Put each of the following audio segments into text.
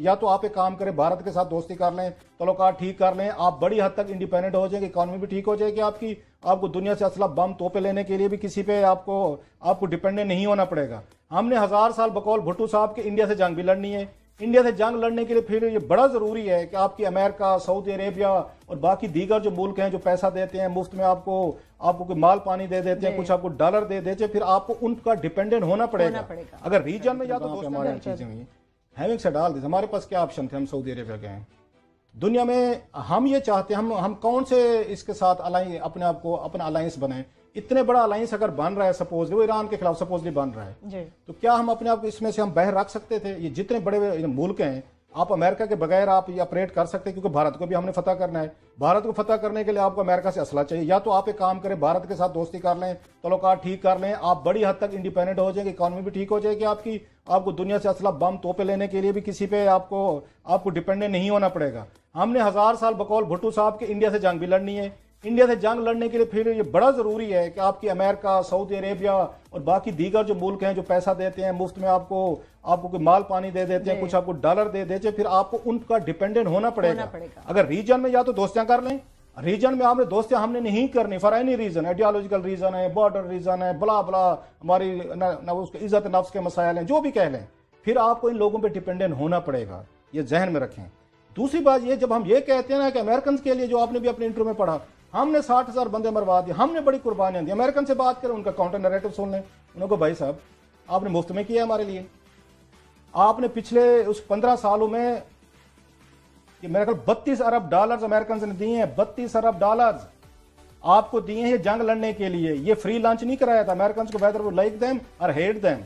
या तो आप एक काम करें भारत के साथ दोस्ती कर लें चलो कहा ठीक कर लें आप बड़ी हद तक इंडिपेंडेंट हो जाएंगे इकॉनमी भी ठीक हो जाएगी आपकी आपको दुनिया से असला बम तोपे लेने के लिए भी किसी पे आपको आपको डिपेंडेंट नहीं होना पड़ेगा हमने हज़ार साल बकौल भुट्टू साहब के इंडिया से जंग भी लड़नी है इंडिया से जंग लड़ने के लिए फिर ये बड़ा ज़रूरी है कि आपकी अमेरिका सऊदी अरेबिया और बाकी दीगर जो मुल्क हैं जो पैसा देते हैं मुफ्त में आपको आपको माल पानी दे देते हैं कुछ आपको डॉलर दे देते हैं फिर आपको उनका डिपेंडेंट होना पड़ेगा अगर रीजन में या तो हमारे चीज़ें हुई हैविंग से डाल दिस हमारे पास क्या ऑप्शन थे हम सऊदी अरेबिया गए दुनिया में हम ये चाहते हम हम कौन से इसके साथ अलाइन अपने आप को अपना अलायंस बनाएं इतने बड़ा अलायंस अगर बन रहा है सपोज वो ईरान के खिलाफ सपोजली बन रहा है तो क्या हम अपने आप को इसमें से हम बह रख सकते थे ये जितने बड़े मुल्क हैं आप अमेरिका के बगैर आप ये ऑपरेट कर सकते हैं क्योंकि भारत को भी हमने फतह करना है भारत को फतह करने के लिए आपको अमेरिका से असला चाहिए या तो आप एक काम करें भारत के साथ दोस्ती कर लें तलोकार ठीक कर लें आप बड़ी हद तक इंडिपेंडेंट हो जाएंगे इकॉनमी भी ठीक हो जाएगी आपकी आपको दुनिया से असला बम तोपे लेने के लिए भी किसी पे आपको आपको डिपेंडेंट नहीं होना पड़ेगा हमने हज़ार साल बकौल भुट्टू साहब के इंडिया से जंग भी लड़नी है इंडिया से जंग लड़ने के लिए फिर ये बड़ा ज़रूरी है कि आपकी अमेरिका सऊदी अरेबिया और बाकी दीगर जो मुल्क हैं जो पैसा देते हैं मुफ्त में आपको आपको कोई माल पानी दे देते हैं कुछ आपको डॉलर दे देते हैं फिर आपको उनका डिपेंडेंट होना पड़ेगा।, अगर रीजन में या तो दोस्तियां कर लें रीजन में आपने दोस्तियां हमने नहीं करनी for any reason ideological reason है बॉर्डर रीजन है बला बला हमारी इज्जत नफ्स के मसायल हैं जो भी कह लें फिर आपको इन लोगों पर डिपेंडेंट होना पड़ेगा ये जहन में रखें दूसरी बात ये जब हम ये कहते हैं ना कि अमेरिकन के लिए जो आपने भी अपने इंटरव्यू में पढ़ा हमने साठ हजार बंदे मरवा दिए हमने बड़ी कुर्बानियां दी अमेरिकन से बात करें उनका काउंटर नरेटिव सुन लें उनको भाई साहब आपने मुफ्त में किया हमारे लिए आपने पिछले उस पंद्रह सालों में कि मेरे ख्याल बत्तीस अरब डॉलर अमेरिकन ने दिए हैं बत्तीस अरब डॉलर आपको दिए हैं जंग लड़ने के लिए ये फ्री लंच नहीं कराया था अमेरिकन को वेदर वो लाइक देम और हेट देम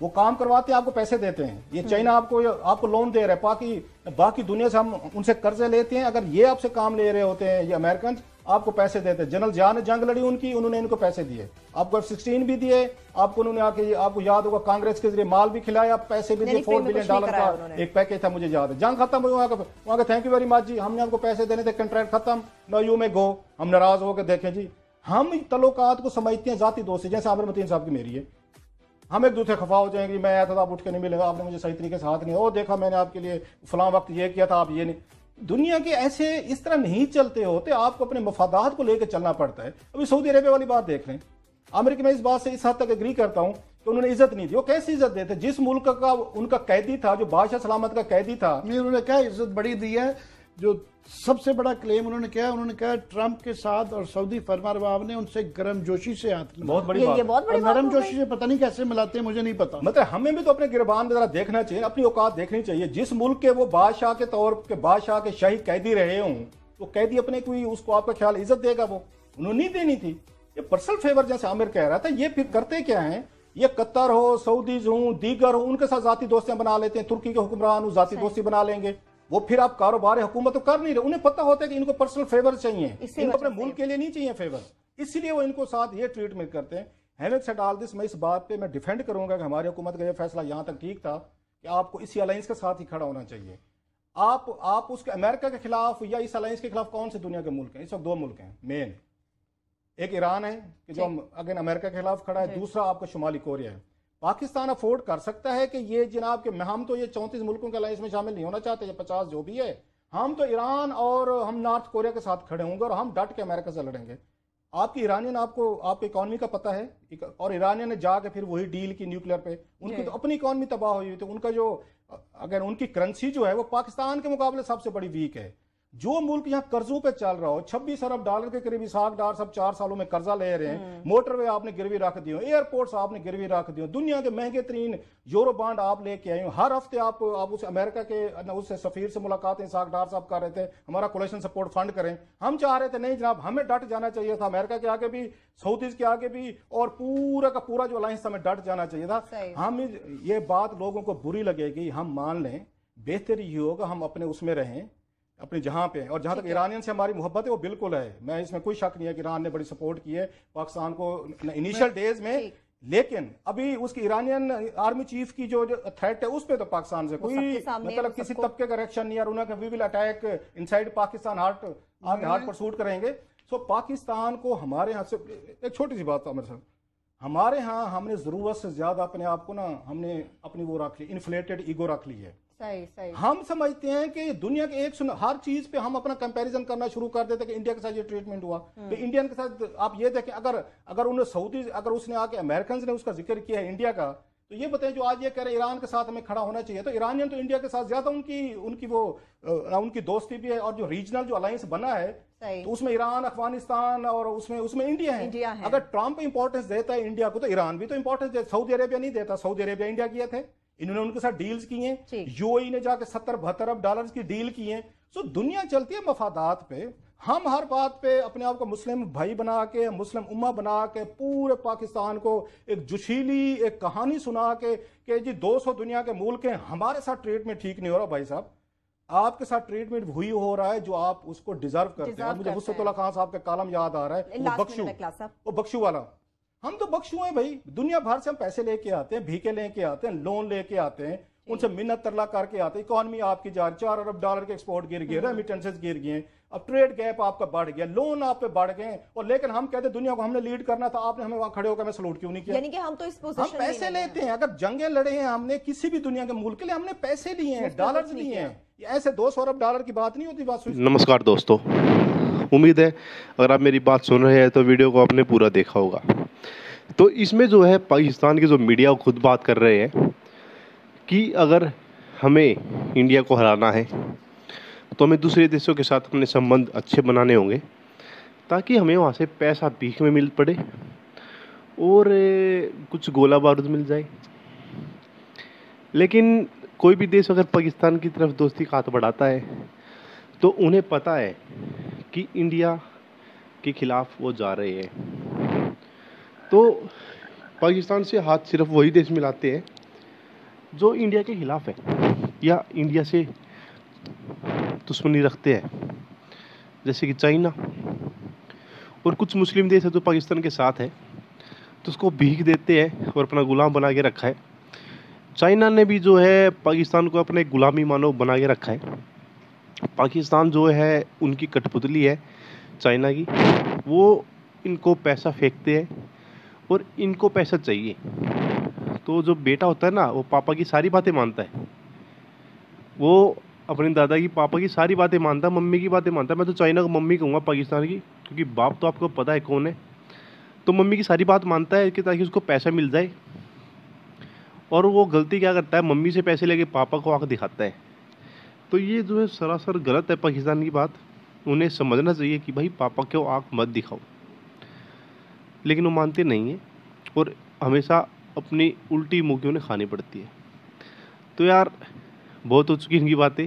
वो काम करवाते हैं आपको पैसे देते हैं ये हम्म। चाइना आपको आपको लोन दे रहा है बाकी बाकी दुनिया से हम उनसे कर्जे लेते हैं अगर ये आपसे काम ले रहे होते हैं ये अमेरिकन आपको पैसे देते जनरल जहा ने जंग लड़ी उनकी उन्होंने इनको पैसे दिए आपको एफ सिक्सटीन भी दिए आपको उन्होंने आके आपको याद होगा कांग्रेस के जरिए माल भी खिलाया पैसे भी दिए फोर बिलियन डॉलर का एक पैकेज था मुझे याद है जंग खत्म हुई वहां का का थैंक यू वेरी मच जी हमने आपको पैसे देने थे कंट्रैक्ट खत्म नो यू में गो हम नाराज होकर देखें जी हम तलोकात को समझते हैं जाती दोस्ती जैसे आमिर मतीन साहब की मेरी है हम एक दूसरे खफा हो जाएंगे मैं आया था तो आप उठ के नहीं मिलेगा आपने मुझे सही तरीके से हाथ नहीं ओ देखा मैंने आपके लिए फलां वक्त ये किया था आप ये नहीं दुनिया के ऐसे इस तरह नहीं चलते होते आपको अपने मफादात को लेकर चलना पड़ता है अभी सऊदी अरेबिया वाली बात देख लें अमेरिका में इस बात से इस हद तक एग्री करता हूं कि उन्होंने इज्जत नहीं दी वो कैसी इज्जत देते जिस मुल्क का उनका कैदी था जो बादशाह सलामत का कैदी था उन्होंने क्या इज्जत बड़ी दी है जो सबसे बड़ा क्लेम उन्होंने किया उन्होंने कहा ट्रंप के साथ और सऊदी फरमारवाब ने उनसे गर्म जोशी से हाथ बहुत बड़ी ये, बात ये बहुत बड़ी गर्म जोशी से पता नहीं कैसे मिलाते हैं मुझे नहीं पता मतलब हमें भी तो अपने गिरबान में जरा देखना चाहिए अपनी औकात देखनी चाहिए जिस मुल्क के वो बादशाह के तौर के बादशाह के शाही कैदी रहे हों तो कैदी अपने कोई उसको आपका ख्याल इज्जत देगा वो उन्होंने नहीं देनी थी ये पर्सनल फेवर जैसे आमिर कह रहा था ये फिर करते क्या है ये कतर हो सऊदीज हों दीगर हो उनके साथ जाती दोस्तियां बना लेते हैं तुर्की के हुक्मरान जाती दोस्ती बना लेंगे वो फिर आप कारोबार हुकूमत तो कर नहीं रहे उन्हें पता होता है कि इनको पर्सनल फेवर चाहिए इनको अपने मुल्क के लिए नहीं चाहिए फेवर इसलिए वो इनको साथ ये ट्रीटमेंट करते हैं हैविंग सेट दिस मैं इस बात पे मैं डिफेंड करूंगा कि हमारी हुकूमत का यह फैसला यहाँ तक ठीक था कि आपको इसी अलायंस के साथ ही खड़ा होना चाहिए आप आप उसके अमेरिका के खिलाफ या इस अलायंस के खिलाफ कौन से दुनिया के मुल्क हैं इस वक्त दो मुल्क हैं मेन एक ईरान है कि जो अगेन अमेरिका के खिलाफ खड़ा है दूसरा आपका शुमाली कोरिया है पाकिस्तान अफोर्ड कर सकता है कि ये जनाब के हम तो ये चौंतीस मुल्कों के अलाइंस में शामिल नहीं होना चाहते पचास जो भी है हम तो ईरान और हम नॉर्थ कोरिया के साथ खड़े होंगे और हम डट के अमेरिका से लड़ेंगे आपकी ईरानियन आपको आपकी इकॉनमी का पता है और ईरानियन ने जाके फिर वही डील की न्यूक्लियर पे उनकी तो अपनी इकॉनमी तबाह हुई थी तो उनका जो अगर उनकी करेंसी जो है वो पाकिस्तान के मुकाबले सबसे बड़ी वीक है जो मुल्क यहाँ कर्जों पे चल रहा हो 26 अरब डॉलर के करीब इसहाक डार सब चार सालों में कर्जा ले रहे हैं हम्म। मोटरवे आपने गिरवी रख दिए एयरपोर्ट्स आपने गिरवी रख दिए दुनिया के महंगे तरीन यूरो बांड आप लेके आए हर हफ्ते आप आप उस अमेरिका के उस सफीर से मुलाकात इसहाक डार साहब कर रहे थे हमारा कोलेशन सपोर्ट फंड करें हम चाह रहे थे नहीं जनाब हमें डट जाना चाहिए था अमेरिका के आगे भी सऊदीज के आगे भी और पूरा का पूरा जो अलायंस हमें डट जाना चाहिए था हम ये बात लोगों को बुरी लगेगी हम मान लें बेहतर ही होगा हम अपने उसमें रहें अपने जहां पे और जहां तक ईरानियन से हमारी मोहब्बत है वो बिल्कुल है मैं इसमें कोई शक नहीं है कि ईरान ने बड़ी सपोर्ट की है पाकिस्तान को इनिशियल डेज में लेकिन अभी उसकी ईरानियन आर्मी चीफ की जो, जो थ्रेट है उस पर तो पाकिस्तान से कोई मतलब किसी तबके का रिएक्शन नहीं और we will attack inside Pakistan heart आगे हार्ट पर शूट करेंगे सो पाकिस्तान को हमारे यहाँ से एक छोटी सी बात था तो सर हमारे यहाँ हमने ज़रूरत से ज़्यादा अपने आप को ना हमने अपनी वो रख ली इन्फ्लेटेड ईगो रख ली है सही सही हम समझते हैं कि दुनिया के एक सुन हर चीज पे हम अपना कंपैरिजन करना शुरू कर देते कि इंडिया के साथ ये ट्रीटमेंट हुआ हम्म। तो इंडियन के साथ आप ये देखें अगर अगर उन्हें सऊदी अगर उसने आके अमेरिकन ने उसका जिक्र किया है इंडिया का तो ये बताएं जो आज ये कह रहे ईरान के साथ हमें खड़ा होना चाहिए तो ईरानियन तो इंडिया के साथ ज्यादा उनकी उनकी वो उनकी दोस्ती भी है और जो रीजनल जो अलायंस बना है तो उसमें ईरान अफगानिस्तान और उसमें उसमें इंडिया है, इंडिया है। अगर ट्रंप इंपॉर्टेंस देता है इंडिया को तो ईरान भी तो इंपॉर्टेंस सऊदी अरेबिया नहीं देता सऊदी अरेबिया इंडिया किए थे इन्होंने उनके साथ डील्स की हैं यूएई e ने जाके सत्तर बहत्तर अरब डॉलर की डील की है सो दुनिया चलती है मफादात पे हम हर बात पे अपने आप को मुस्लिम भाई बना के मुस्लिम उम्मा बना के पूरे पाकिस्तान को एक जुशीली एक कहानी सुना के कि जी 200 दुनिया के मुल्क हैं हमारे साथ ट्रीटमेंट ठीक नहीं हो रहा भाई साहब आपके साथ ट्रीटमेंट हुई हो रहा है जो आप उसको डिजर्व करते हैं मुझे वसतुल्ला खान साहब का कालम याद आ रहा है वो बख्शू वो बख्शू वाला हम तो बख्शु हैं भाई दुनिया भर से हम पैसे लेके आते हैं भीखे लेके आते हैं लोन लेके आते हैं उनसे मिन्नत तरला करके आते हैं इकोनॉमी आपकी जा रही चार अरब डॉलर के एक्सपोर्ट गिर गए रेमिटेंसेज हम्म। गिर गए अब ट्रेड गैप आपका बढ़ गया लोन आप पे बढ़ गए और लेकिन हम कहते दुनिया को हमने लीड करना था आपने हमें वहां खड़े होकर सलूट क्यों नहीं किया यानी कि हम तो इस पोजीशन हम पैसे लेते हैं अगर जंगे लड़े हैं हमने किसी भी दुनिया के मुल्क के लिए हमने पैसे लिए हैं डॉलर लिए हैं ऐसे दो सौ अरब डॉलर की बात नहीं होती बात नमस्कार दोस्तों उम्मीद है अगर आप मेरी बात सुन रहे हैं तो वीडियो को आपने पूरा देखा होगा तो इसमें जो है पाकिस्तान के जो मीडिया खुद बात कर रहे हैं कि अगर हमें इंडिया को हराना है तो हमें दूसरे देशों के साथ अपने संबंध अच्छे बनाने होंगे ताकि हमें वहाँ से पैसा भीख में मिल पड़े और कुछ गोला बारूद मिल जाए लेकिन कोई भी देश अगर पाकिस्तान की तरफ दोस्ती का हाथ बढ़ाता है तो उन्हें पता है कि इंडिया के खिलाफ वो जा रहे हैं तो पाकिस्तान से हाथ सिर्फ वही देश मिलाते हैं जो इंडिया के ख़िलाफ़ है या इंडिया से दुश्मनी रखते हैं जैसे कि चाइना और कुछ मुस्लिम देश है जो पाकिस्तान के साथ है तो उसको भीख देते हैं और अपना गुलाम बना के रखा है चाइना ने भी जो है पाकिस्तान को अपने गुलामी मानव बना के रखा है पाकिस्तान जो है उनकी कठपुतली है चाइना की वो इनको पैसा फेंकते हैं और इनको पैसा चाहिए तो जो बेटा होता है ना वो पापा की सारी बातें मानता है वो अपने दादा की पापा की सारी बातें मानता है मम्मी की बातें मानता है मैं तो चाइना को मम्मी कहूँगा पाकिस्तान की क्योंकि बाप तो आपको पता है कौन है तो मम्मी की सारी बात मानता है कि ताकि उसको पैसा मिल जाए और वो गलती क्या करता है मम्मी से पैसे लेके पापा को आकर दिखाता है तो ये जो है सरासर गलत है पाकिस्तान की बात उन्हें समझना चाहिए कि भाई पापा को आँख मत दिखाओ लेकिन वो मानते नहीं हैं और हमेशा अपनी उल्टी मुखियों ने खानी पड़ती है तो यार बहुत हो चुकी इनकी बातें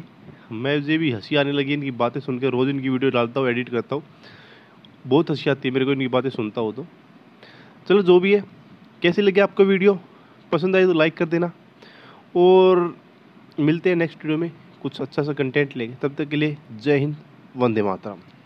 मैं मुझे भी हंसी आने लगी इनकी बातें सुनकर रोज़ इनकी वीडियो डालता हूँ एडिट करता हूँ बहुत हंसी आती है मेरे को इनकी बातें सुनता हो तो चलो जो भी है कैसी लगी आपको वीडियो पसंद आई तो लाइक कर देना और मिलते हैं नेक्स्ट वीडियो में कुछ अच्छा सा कंटेंट लेंगे तब तक के लिए जय हिंद वंदे मातरम